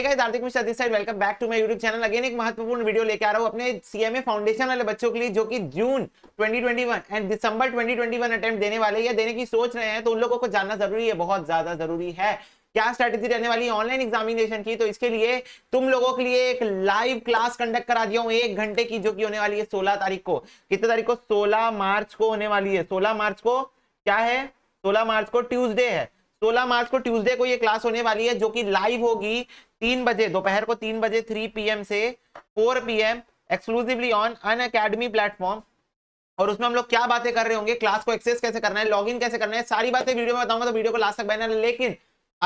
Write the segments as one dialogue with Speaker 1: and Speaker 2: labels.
Speaker 1: Guys Hardik Mishra this side welcome back to my YouTube channel again एक महत्वपूर्ण video लेके आ रहा अपने सीएमए फाउंडेशन वाले बच्चों के लिए जो कि जून 2021 एंड दिसंबर 2021 अटेम्प्ट देने वाले या देने की सोच रहे हैं तो उन लोगों को जानना जरूरी है बहुत ज्यादा जरूरी है क्या स्ट्रेटेजी रहने वाली है ऑनलाइन एग्जामिनेशन की तो इसके लिए तुम लोगों के लिए एक लाइव क्लास कंडक्ट करा दिया हूँ एक घंटे की जो की होने वाली है सोलह तारीख को कितने तारीख को सोलह मार्च को होने वाली है सोलह मार्च को क्या है सोलह मार्च को ट्यूजडे है सोलह मार्च को ट्यूसडे को ये क्लास होने वाली है जो कि लाइव होगी तीन बजे दोपहर को तीन बजे थ्री पी से four PM exclusively on Unacademy platform और उसमें हम लोग क्या बातें कर रहे होंगे क्लास को एक्सेस कैसे करना है लॉगिन कैसे करना है सारी बातें वीडियो में बताऊंगा तो वीडियो को लास्ट तक बैनर लेकिन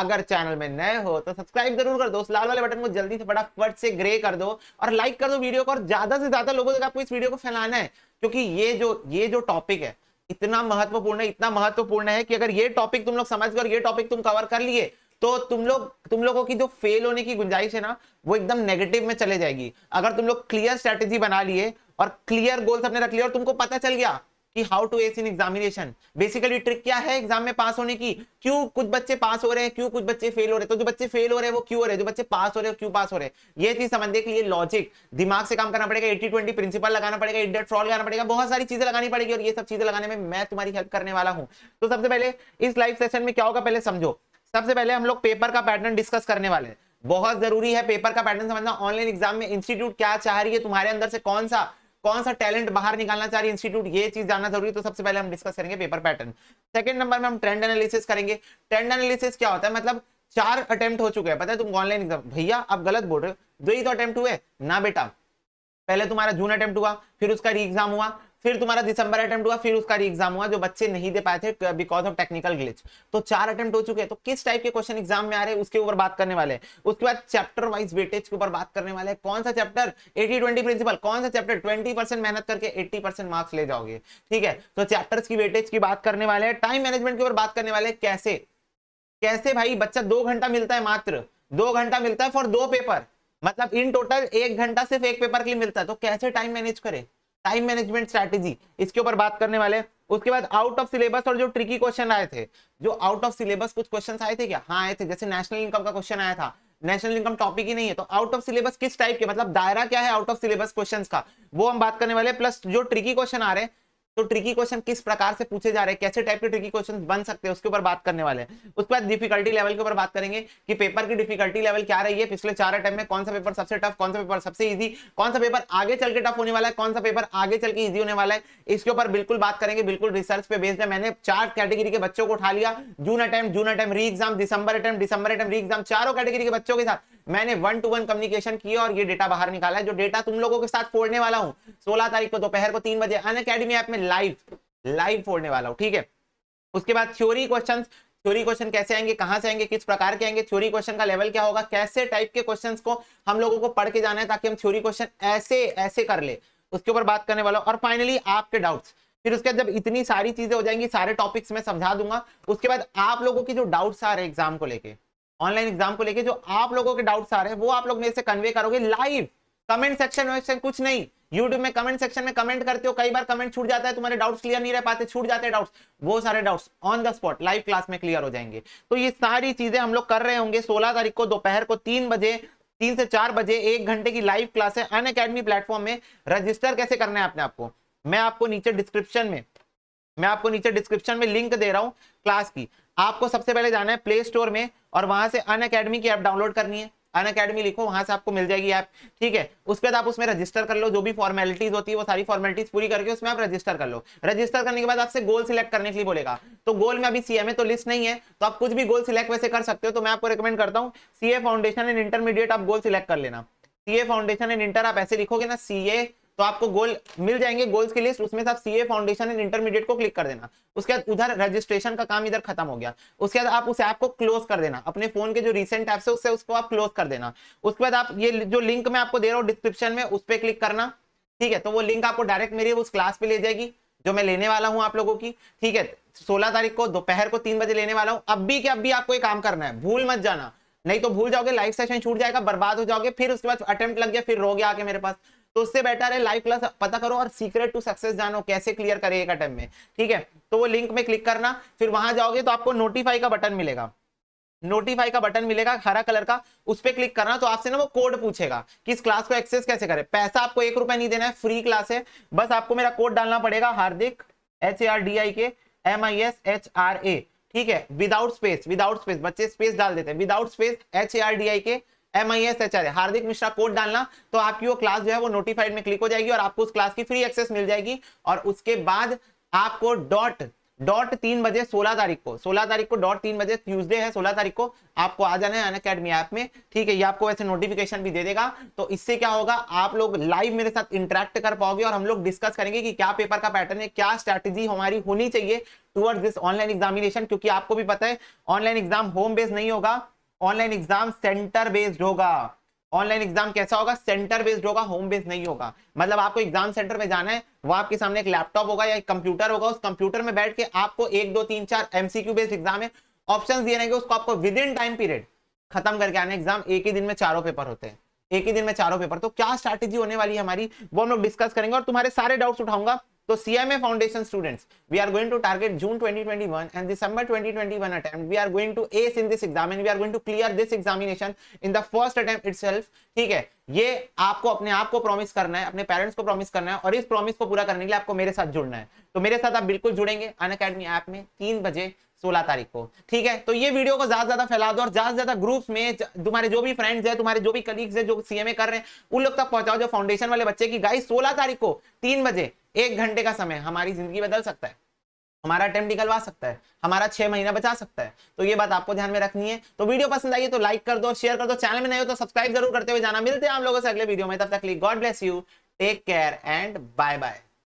Speaker 1: अगर चैनल में नए हो तो सब्सक्राइब जरूर कर दो उस लाल वाले बटन को जल्दी से बड़ा फट से ग्रे कर दो और लाइक कर दो वीडियो को और ज्यादा से ज्यादा लोगों तक आपको इस वीडियो को फैलाना है क्योंकि ये जो ये जो टॉपिक है इतना महत्वपूर्ण है इतना महत्वपूर्ण है कि अगर ये टॉपिक तुम लोग समझ गए और ये टॉपिक तुम कवर कर लिए तो तुम लोग तुम लोगों की जो फेल होने की गुंजाइश है ना वो एकदम नेगेटिव में चले जाएगी अगर तुम लोग क्लियर स्ट्रैटेजी बना लिए और क्लियर गोल्स अपने रख लिए और तुमको पता चल गया कि how to ace in examination basically trick क्या है एग्जाम में पास होने की क्यों कुछ बच्चे पास हो रहे हैं क्यों कुछ बच्चे फेल हो रहे हैं तो जो बच्चे फेल हो रहे हैं वो क्यों हो रहे हैं जो बच्चे पास हो रहे हैं क्यों पास हो रहे हैं ये चीज समझने के लिए लॉजिक दिमाग से काम करना पड़ेगा एटी ट्वेंटी प्रिंसिपल लगाना पड़ेगा इंडेट फ्रॉल लगाना पड़ेगा बहुत सारी चीजें लगानी पड़ेगी और ये सब चीजें लगाने में मैं तुम्हारी हेल्प करने वाला हूँ तो सबसे पहले इस लाइव सेशन में क्या होगा पहले समझो सबसे पहले हम लोग पेपर का पैटर्न डिस्कस करने वाले हैं बहुत जरूरी है पेपर का पैटर्न समझना ऑनलाइन एग्जाम में इंस्टीट्यूट क्या चाह रही है तुम्हारे अंदर से कौन सा कौन सा टैलेंट बाहर निकालना चाह रही इंस्टीट्यूट ये चीज जानना जरूरी है तो सबसे पहले हम डिस्कस करेंगे पेपर पैटर्न सेकंड नंबर में हम ट्रेंड एनालिसिस करेंगे ट्रेंड एनालिसिस क्या होता है मतलब चार अटेम्प्ट हो चुके हैं पता है तुम ऑनलाइन एग्जाम भैया आप गलत बोल रहे हो दो ही तो अटेम्प्ट हुए ना बेटा पहले तुम्हारा जून अटेम्प्ट हुआ फिर उसका री एग्जाम हुआ फिर तुम्हारा दिसंबर अटेम्प्ट हुआ फिर उसका एग्जाम हुआ जो बच्चे नहीं दे पाए थे बिकॉज ऑफ टेक्निकल ग्लिच तो चार अटेम्प्ट हो चुके हैं तो किस टाइप के क्वेश्चन एग्जाम में आ रहे हैं उसके ऊपर बात करने वाले उसके बाद चैप्टर वाइज वेटेज के ऊपर बात करने वाले हैं कौन सा चैप्टर एटी ट्वेंटी प्रिंसिपल कौन सा चैप्टर ट्वेंटी मेहनत करके एट्टी मार्क्स ले जाओगे ठीक है तो चैप्टर्स की वेटेज की बात करने वाले हैं टाइम मैनेजमेंट के ऊपर बात करने वाले कैसे कैसे भाई बच्चा दो घंटा मिलता है मात्र दो घंटा मिलता है फॉर दो पेपर मतलब इन टोटल एक घंटा सिर्फ एक पेपर के लिए मिलता है तो कैसे टाइम मैनेज करें टाइम मैनेजमेंट स्ट्रैटेजी इसके ऊपर बात करने वाले उसके बाद आउट ऑफ सिलेबस और जो ट्रिकी क्वेश्चन आए थे जो आउट ऑफ सिलेबस कुछ क्वेश्चन आए थे क्या हाँ आए थे जैसे नेशनल इनकम का क्वेश्चन आया था नेशनल इनकम टॉपिक ही नहीं है तो आउट ऑफ सिलेबस किस टाइप के मतलब दायरा क्या है आउट ऑफ सिलेबस क्वेश्चन का वो हम बात करने वाले प्लस जो ट्रिकी क्वेश्चन आ रहे हैं तो ट्रिकी क्वेश्चन किस प्रकार से पूछे जा रहे हैं कैसे टाइप के ट्रिकी क्वेश्चन बन सकते हैं उसके ऊपर बात करने वाले हैं उसके बाद डिफिकल्टी लेवल के ऊपर बात करेंगे कि पेपर की डिफिकल्टी लेवल क्या रही है पिछले चार अटैम्प में कौन सा पेपर सबसे टफ कौन सा पेपर सबसे ईजी कौन सा पेपर आगे चल के टफ होने वाला है कौन सा पेपर आगे चल के ईजी होने वाला है इसके ऊपर बिल्कुल बात करेंगे बिल्कुल रिसर्च पे बेस्ड है मैंने चार कैटेगरी के बच्चों को उठा लिया जून अटैम्प जून अटैम्प री एग्जाम दिसंबर अटैम्प दिसंबर अटैम्प री एग्जाम चारों कैटेगरी के बच्चों के साथ मैंने वन टू वन कम्युनिकेशन किया और ये डेटा बाहर निकाला है जो डेटा तुम लोगों के साथ फोड़ने वाला हूँ सोलह तारीख को दोपहर को तीन बजे अन अकेडमी ऐप में लाइव लाइव फोड़ने वाला हूँ ठीक है उसके बाद थ्योरी क्वेश्चन थ्योरी क्वेश्चन कैसे आएंगे कहां से आएंगे किस प्रकार के आएंगे थ्योरी क्वेश्चन का लेवल क्या होगा कैसे टाइप के क्वेश्चन को हम लोगों को पढ़ के जाना है ताकि हम थ्योरी क्वेश्चन ऐसे ऐसे कर ले उसके ऊपर बात करने वाला और फाइनली आपके डाउट्स फिर उसके बाद जब इतनी सारी चीजें हो जाएंगी सारे टॉपिक्स में समझा दूंगा उसके बाद आप लोगों की जो डाउट्स आ रहे एग्जाम को लेके ऑनलाइन एग्जाम को लेके जो आप लोगों के डाउट्स आ रहे हैं वो आप लोग मेरे से कन्वे करोगे लाइव कमेंट सेक्शन में कुछ नहीं यूट्यूब में कमेंट सेक्शन में कमेंट करते हो कई बार कमेंट छूट जाता है तुम्हारे डाउट्स क्लियर नहीं रह पाते छूट जाते हैं डाउट्स वो सारे doubts on the spot live class में क्लियर हो जाएंगे तो ये सारी चीजें हम लोग कर रहे होंगे सोलह तारीख को दोपहर को तीन बजे तीन से चार बजे एक घंटे की लाइव क्लास है अन अकेडमी प्लेटफॉर्म में रजिस्टर कैसे करना है अपने आपको मैं आपको नीचे डिस्क्रिप्शन में मैं आपको नीचे डिस्क्रिप्शन में लिंक दे रहा हूँ क्लास की आपको सबसे पहले जाना है प्ले स्टोर में और वहां से अन अकेडमी की ऐप डाउनलोड करनी है अन अकेडमी लिखो वहां से आपको मिल जाएगी ऐप ठीक है उसके बाद तो आप उसमें रजिस्टर कर लो जो भी फॉर्मेलिटीज होती है वो सारी फॉर्मेलिटीज पूरी करके उसमें आप रजिस्टर कर लो रजिस्टर करने के बाद आपसे गोल सिलेक्ट करने के लिए बोलेगा तो गोल में अभी सीएमए तो लिस्ट नहीं है तो आप कुछ भी गोल सिलेक्ट वैसे कर सकते हो तो मैं आपको रिकमेंड करता हूँ सीए फाउंडेशन एंड इंटरमीडिएट आप गोल सिलेक्ट कर लेना सीए फाउंडेशन एंड इंटर आप ऐसे लिखोगे ना सीए तो आपको गोल मिल जाएंगे गोल्स की लिस्ट उसमें से आप सीए फाउंडेशन एंड इंटरमीडिएट को क्लिक कर देना उसके बाद उधर रजिस्ट्रेशन का काम इधर खत्म हो गया उसके बाद आप उस ऐप को क्लोज कर देना अपने फोन के जो रिसेंट ऐप्स है उससे उसको आप क्लोज कर देना उसके बाद आप ये जो लिंक मैं आपको दे रहा हूँ डिस्क्रिप्शन में उस पर क्लिक करना ठीक है तो वो लिंक आपको डायरेक्ट मेरी उस क्लास पे ले जाएगी जो मैं लेने वाला हूँ आप लोगों की ठीक है सोलह तारीख को दोपहर को तीन बजे लेने वाला हूँ अब भी अब भी आपको एक काम करना है भूल मत जाना नहीं तो भूल जाओगे लाइव सेशन छूट जाएगा बर्बाद हो जाओगे फिर उसके बाद अटेम्प्ट लग गया फिर रोगे आके मेरे पास तो उससे बेटर है लाइव क्लास पता करो और सीक्रेट टू सक्सेस जानो कैसे क्लियर करे एक अटेम्प में ठीक है तो वो लिंक में क्लिक करना फिर वहां जाओगे तो आपको नोटिफाई का बटन मिलेगा नोटिफाई का बटन मिलेगा हरा कलर का उस पर क्लिक करना तो आपसे ना वो कोड पूछेगा कि इस क्लास को एक्सेस कैसे करें पैसा आपको एक रुपया नहीं देना है फ्री क्लास है बस आपको मेरा कोड डालना पड़ेगा Hardik H A R D I K M I S H R A ठीक है विदाउट स्पेस विदाउट स्पेस बच्चे स्पेस डाल देते हैं without space H A R D I K M I S H R Hardik Mishra code डालना तो आपकी वो क्लास जो है वो नोटिफाइड में क्लिक हो जाएगी और आपको उस क्लास की फ्री एक्सेस मिल जाएगी और उसके बाद आपको डॉट डॉट तीन बजे सोलह तारीख को सोलह तारीख को डॉट तीन बजे ट्यूसडे है सोलह तारीख को आपको आ जाना है अकेडमी ऐप में ठीक है ये आपको वैसे नोटिफिकेशन भी दे देगा तो इससे क्या होगा आप लोग लाइव मेरे साथ इंटरेक्ट कर पाओगे और हम लोग डिस्कस करेंगे कि क्या पेपर का पैटर्न है क्या स्ट्रैटेजी हमारी होनी चाहिए टुवर्ड्स दिस ऑनलाइन एग्जामिनेशन क्योंकि आपको भी पता है ऑनलाइन एग्जाम होम बेस्ड नहीं होगा ऑनलाइन एग्जाम सेंटर बेस्ड होगा ऑनलाइन एग्जाम कैसा होगा सेंटर बेस्ड होगा होम बेस्ड नहीं होगा मतलब आपको एग्जाम सेंटर में जाना है वह आपके सामने एक लैपटॉप होगा या एक कंप्यूटर होगा उस कंप्यूटर में बैठ के आपको एक दो तीन चार एमसीक्यू बेस्ड एग्जाम है ऑप्शन दिए रहेंगे उसको आपको विद इन टाइम पीरियड खत्म करके आना एग्जाम एक ही दिन में चारों पेपर होते हैं एक ही दिन में चारों पेपर तो क्या स्ट्रैटेजी होने वाली है हमारी वो हम लोग डिस्कस करेंगे और तुम्हारे सारे डाउट्स उठाऊंगा तो CMA Foundation students, we are going to target June 2021 and December 2021 attempt. We are going to ace in this exam and we are going to clear this examination in the first attempt itself. ठीक है ये आपको अपने आप को promise करना है अपने पेरेंट्स को प्रॉमिस करना है और इस प्रॉमिस को पूरा करने के लिए आपको मेरे साथ जुड़ना है तो मेरे साथ आप बिल्कुल जुड़ेंगे अन अकेडमी ऐप में तीन बजे सोलह तारीख को ठीक है तो ये वीडियो को ज्यादा ज्यादा फैला दो और ज्यादा से ज्यादा ग्रुप्स में तुम्हारे जो भी फ्रेंड्स है तुम्हारे जो भी कलीग्स है जो सीएमए कर रहे हैं उन लोग तक पहुंचाओ जो फाउंडेशन वाले बच्चे की गाइस सोलह तारीख को तीन बजे एक घंटे का समय हमारी जिंदगी बदल सकता है हमारा टाइम निकलवा सकता है हमारा छह महीना बचा सकता है तो ये बात आपको ध्यान में रखनी है तो वीडियो पसंद आई तो लाइक कर दो शेयर कर दो चैनल में नहीं हो तो सब्सक्राइब जरूर करते हुए जाना मिलते हैं आप लोगों से अगले वीडियो में तब तक God bless you take care and bye bye